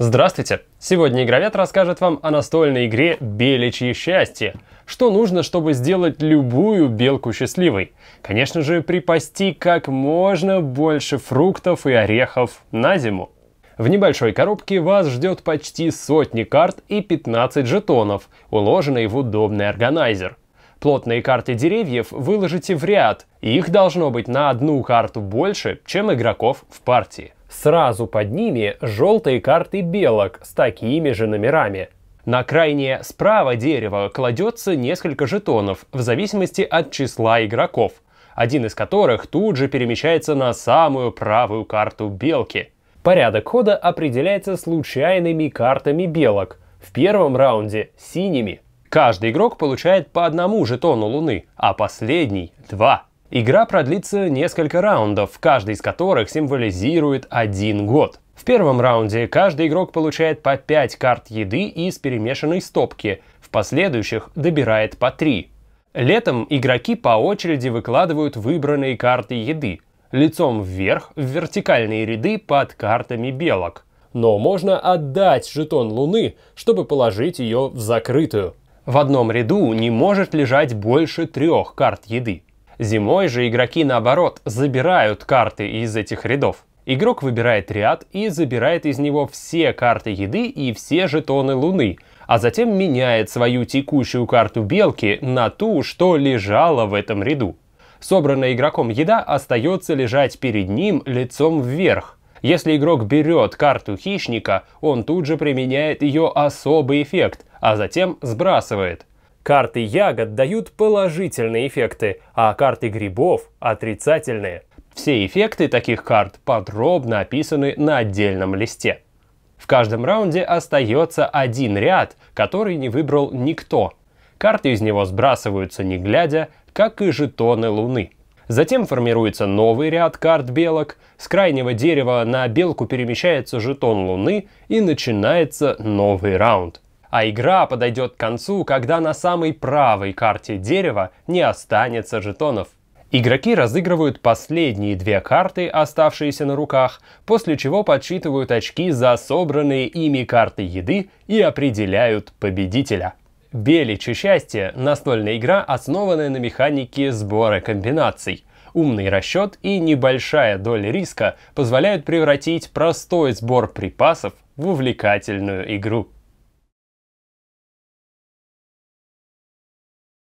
Здравствуйте! Сегодня Игровед расскажет вам о настольной игре «Беличье счастье». Что нужно, чтобы сделать любую белку счастливой? Конечно же, припасти как можно больше фруктов и орехов на зиму. В небольшой коробке вас ждет почти сотни карт и 15 жетонов, уложенные в удобный органайзер. Плотные карты деревьев выложите в ряд, их должно быть на одну карту больше, чем игроков в партии. Сразу под ними желтые карты белок с такими же номерами. На крайнее справа дерева кладется несколько жетонов в зависимости от числа игроков, один из которых тут же перемещается на самую правую карту белки. Порядок хода определяется случайными картами белок, в первом раунде синими. Каждый игрок получает по одному жетону Луны, а последний — два. Игра продлится несколько раундов, каждый из которых символизирует один год. В первом раунде каждый игрок получает по 5 карт еды из перемешанной стопки, в последующих добирает по 3. Летом игроки по очереди выкладывают выбранные карты еды, лицом вверх в вертикальные ряды под картами белок. Но можно отдать жетон Луны, чтобы положить ее в закрытую. В одном ряду не может лежать больше трех карт еды. Зимой же игроки наоборот забирают карты из этих рядов. Игрок выбирает ряд и забирает из него все карты еды и все жетоны луны, а затем меняет свою текущую карту белки на ту, что лежала в этом ряду. Собранная игроком еда остается лежать перед ним лицом вверх. Если игрок берет карту хищника, он тут же применяет ее особый эффект, а затем сбрасывает. Карты ягод дают положительные эффекты, а карты грибов – отрицательные. Все эффекты таких карт подробно описаны на отдельном листе. В каждом раунде остается один ряд, который не выбрал никто. Карты из него сбрасываются не глядя, как и жетоны Луны. Затем формируется новый ряд карт белок, с крайнего дерева на белку перемещается жетон Луны и начинается новый раунд – а игра подойдет к концу, когда на самой правой карте дерева не останется жетонов. Игроки разыгрывают последние две карты, оставшиеся на руках, после чего подсчитывают очки за собранные ими карты еды и определяют победителя. Белич и счастье – настольная игра, основанная на механике сбора комбинаций. Умный расчет и небольшая доля риска позволяют превратить простой сбор припасов в увлекательную игру.